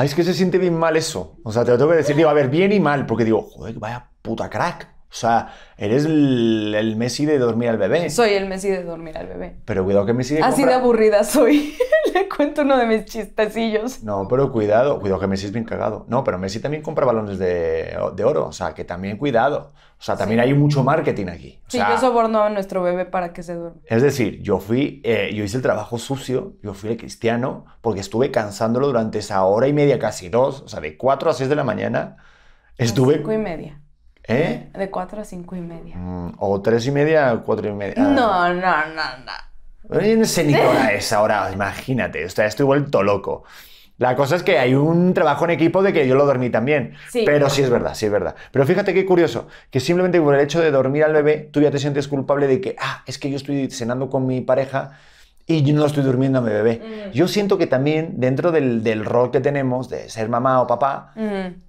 Ah, es que se siente bien mal eso. O sea, te lo tengo que decir, digo, a ver, bien y mal, porque digo, joder, vaya puta crack. O sea, eres el, Messi de dormir al bebé. Soy el Messi de dormir al bebé. Pero cuidado que Messi de Así de aburrida soy. Le cuento uno de mis chistecillos. No, pero cuidado. Cuidado que Messi es bien cagado. No, pero Messi también compra balones de, oro. O sea, que también cuidado. O sea, también hay mucho marketing aquí. sí, yo soborno a nuestro bebé para que se duerma. Es decir, yo fui, eh, yo hice el trabajo sucio, yo fui el cristiano, porque estuve cansándolo durante esa hora y media, casi dos, o sea, de cuatro a 6 de la mañana. Estuve... y media. ¿Eh? De 4 a 5 y media. Mm, o 3 y media a 4 y media. Ah. No, no, no, no. no ni hora ahora, imagínate. O sea, estoy vuelto loco. La cosa es que hay un trabajo en equipo de que yo lo dormí también. Sí. Pero sí es verdad, sí es verdad. Pero fíjate qué curioso, que simplemente por el hecho de dormir al bebé, tú ya te sientes culpable de que, ah, es que yo estoy cenando con mi pareja y yo no estoy durmiendo a mi bebé. Mm. Yo siento que también dentro del, del, rol que tenemos de ser mamá o papá, mm.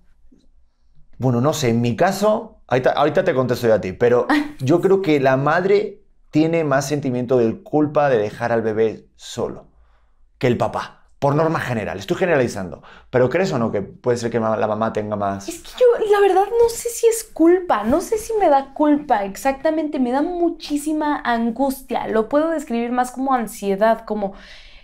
Bueno, no sé, en mi caso, ahorita, te contesto yo a ti, pero yo creo que la madre tiene más sentimiento de culpa de dejar al bebé solo que el papá. Por norma general, estoy generalizando. ¿Pero crees o no que puede ser que la mamá tenga más? Es que yo, la verdad, no sé si es culpa, no sé si me da culpa exactamente, me da muchísima angustia. Lo puedo describir más como ansiedad, como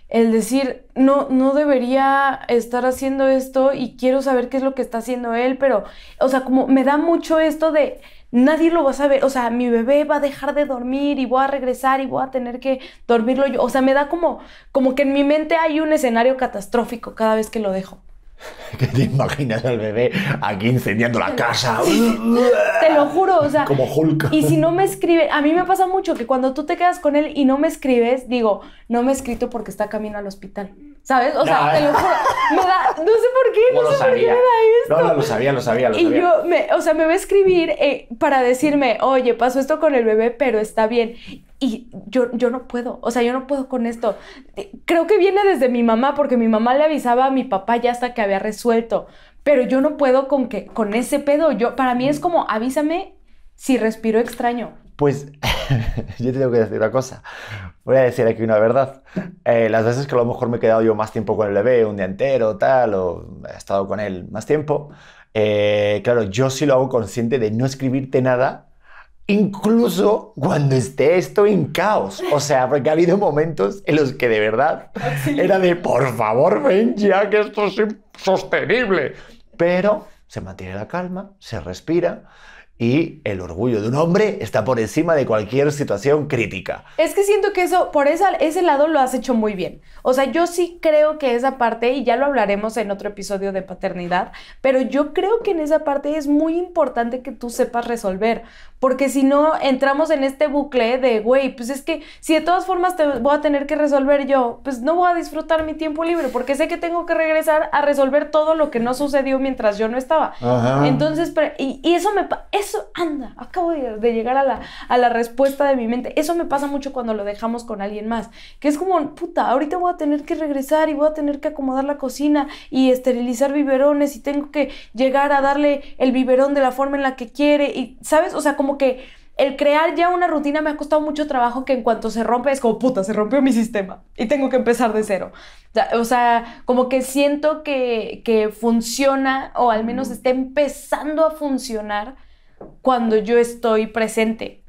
el decir, no, no debería estar haciendo esto y quiero saber qué es lo que está haciendo él, pero, o sea, como me da mucho esto de nadie lo va a saber, o sea, mi bebé va a dejar de dormir y voy a regresar y voy a tener que dormirlo yo, o sea, me da como, como que en mi mente hay un escenario catastrófico cada vez que lo dejo. que te imaginas al bebé aquí incendiando la casa. te lo juro, o sea. Como Hulk. Y si no me escribe, a mí me pasa mucho que cuando tú te quedas con él y no me escribes, digo, no me he escrito porque está camino al hospital. ¿Sabes? O sea, ah. te lo juro. Me no sé por qué, no, sé me da esto. No, lo sabía, lo sabía, sabía. Y yo, o sea, me va a escribir eh, para decirme, oye, pasó esto con el bebé, pero está bien y yo, yo no puedo, o sea, yo no puedo con esto. Eh, creo que viene desde mi mamá, porque mi mamá le avisaba a mi papá ya hasta que había resuelto, pero yo no puedo con, que, con ese pedo. Yo, para mí es mm. como, avísame si respiro extraño. Pues yo te tengo que decir una cosa. Voy a decir aquí una verdad. Eh, las veces que a lo mejor me he quedado yo más tiempo con el bebé, un día entero, tal, o he estado con él más tiempo, eh, claro, yo sí lo hago consciente de no escribirte nada incluso cuando esté esto en caos. O sea, porque ha habido momentos en los que de verdad era de, por favor, ven ya que esto es insostenible. Pero se mantiene la calma, se respira y el orgullo de un hombre está por encima de cualquier situación crítica. Es que siento que eso, por esa, ese lado lo has hecho muy bien. O sea, yo sí creo que esa parte, y ya lo hablaremos en otro episodio de paternidad, pero yo creo que en esa parte es muy importante que tú sepas resolver, porque si no entramos en este bucle de, güey, pues es que si de todas formas te voy a tener que resolver yo, pues no voy a disfrutar mi tiempo libre, porque sé que tengo que regresar a resolver todo lo que no sucedió mientras yo no estaba. Entonces, y, eso me... Eso eso, anda, acabo de, llegar a la, respuesta de mi mente. Eso me pasa mucho cuando lo dejamos con alguien más, que es como, puta, ahorita voy a tener que regresar y voy a tener que acomodar la cocina y esterilizar biberones y tengo que llegar a darle el biberón de la forma en la que quiere y, ¿sabes? O sea, como que el crear ya una rutina me ha costado mucho trabajo que en cuanto se rompe es como, puta, se rompió mi sistema y tengo que empezar de cero. O sea, como que siento que, que funciona o al menos está empezando a funcionar cuando yo estoy presente.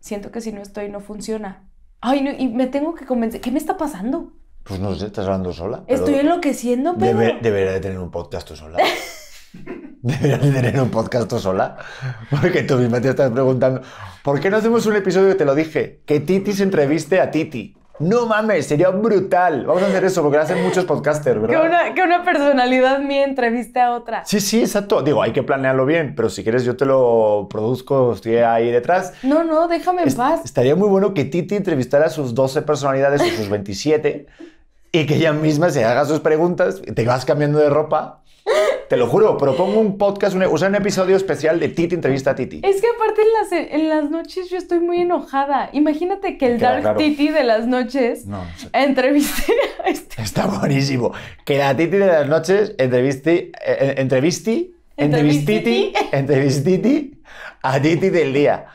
Siento que si no estoy no funciona. Ay, y me tengo que convencer. ¿Qué me está pasando? Pues no sé, estás hablando sola. Estoy enloqueciendo, pero... debería de tener un podcast sola. debería de tener un podcast sola. Porque tú misma te estás preguntando, ¿por qué no hacemos un episodio? que Te lo dije, que Titi se entreviste a Titi. No mames, sería brutal. Vamos a hacer eso porque lo hacen muchos podcasters, ¿verdad? Que una, personalidad mía entreviste a otra. Sí, sí, exacto. Digo, hay que planearlo bien, pero si quieres yo te lo produzco, estoy ahí detrás. No, no, déjame en paz. Estaría muy bueno que Titi entrevistara a sus 12 personalidades o sus 27 y que ella misma se haga sus preguntas, te vas cambiando de ropa te lo juro, propongo un podcast, un, un episodio especial de Titi, entrevista a Titi. Es que aparte en las, en las noches yo estoy muy enojada. Imagínate que el Dark Titi de las noches entrevisté. entreviste a este. Está buenísimo. Que la Titi de las noches entreviste, eh, eh entreviste, a Titi del día.